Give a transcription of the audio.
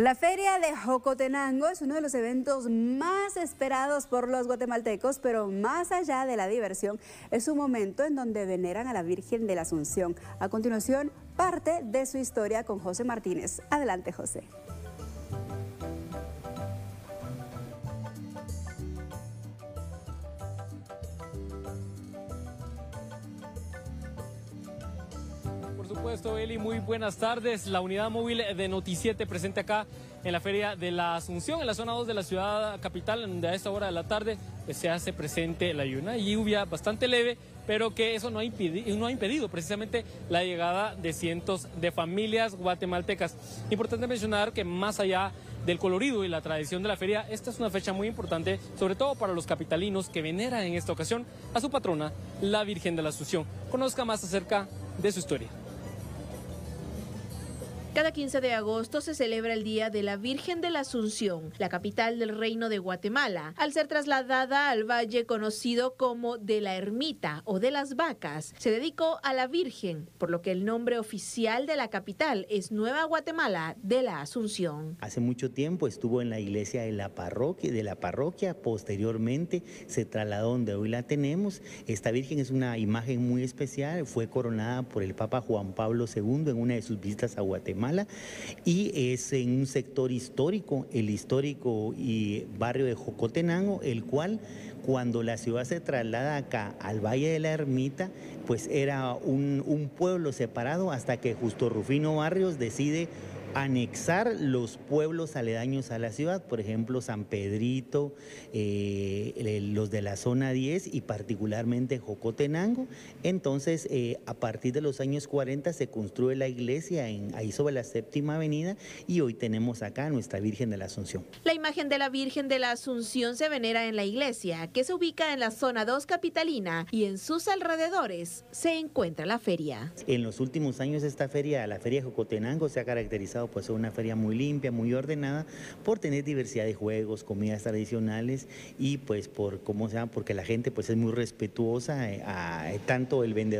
La Feria de Jocotenango es uno de los eventos más esperados por los guatemaltecos, pero más allá de la diversión, es un momento en donde veneran a la Virgen de la Asunción. A continuación, parte de su historia con José Martínez. Adelante, José. supuesto, Eli, muy buenas tardes. La unidad móvil de Noticiete presente acá en la Feria de la Asunción, en la zona 2 de la ciudad capital, donde a esta hora de la tarde pues, se hace presente la lluvia, bastante leve, pero que eso no ha impedido precisamente la llegada de cientos de familias guatemaltecas. Importante mencionar que más allá del colorido y la tradición de la feria, esta es una fecha muy importante, sobre todo para los capitalinos que veneran en esta ocasión a su patrona, la Virgen de la Asunción. Conozca más acerca de su historia. Cada 15 de agosto se celebra el Día de la Virgen de la Asunción, la capital del Reino de Guatemala, al ser trasladada al valle conocido como de la Ermita o de las Vacas. Se dedicó a la Virgen, por lo que el nombre oficial de la capital es Nueva Guatemala de la Asunción. Hace mucho tiempo estuvo en la iglesia de la parroquia, de la parroquia posteriormente se trasladó donde hoy la tenemos. Esta Virgen es una imagen muy especial, fue coronada por el Papa Juan Pablo II en una de sus visitas a Guatemala mala y es en un sector histórico, el histórico y barrio de Jocotenango, el cual cuando la ciudad se traslada acá al Valle de la Ermita, pues era un pueblo separado hasta que Justo Rufino Barrios decide anexar los pueblos aledaños a la ciudad, por ejemplo, San Pedrito, eh, los de la zona 10 y particularmente Jocotenango. Entonces, eh, a partir de los años 40 se construye la iglesia ahí sobre la séptima avenida y hoy tenemos acá a nuestra Virgen de la Asunción. La imagen de la Virgen de la Asunción se venera en la iglesia, que se ubica en la zona 2 capitalina y en sus alrededores se encuentra la feria. En los últimos años esta feria, la feria Jocotenango, se ha caracterizado pues una feria muy limpia, muy ordenada, por tener diversidad de juegos, comidas tradicionales y pues por cómo sea, porque la gente pues es muy respetuosa, eh, a, tanto el vendedor.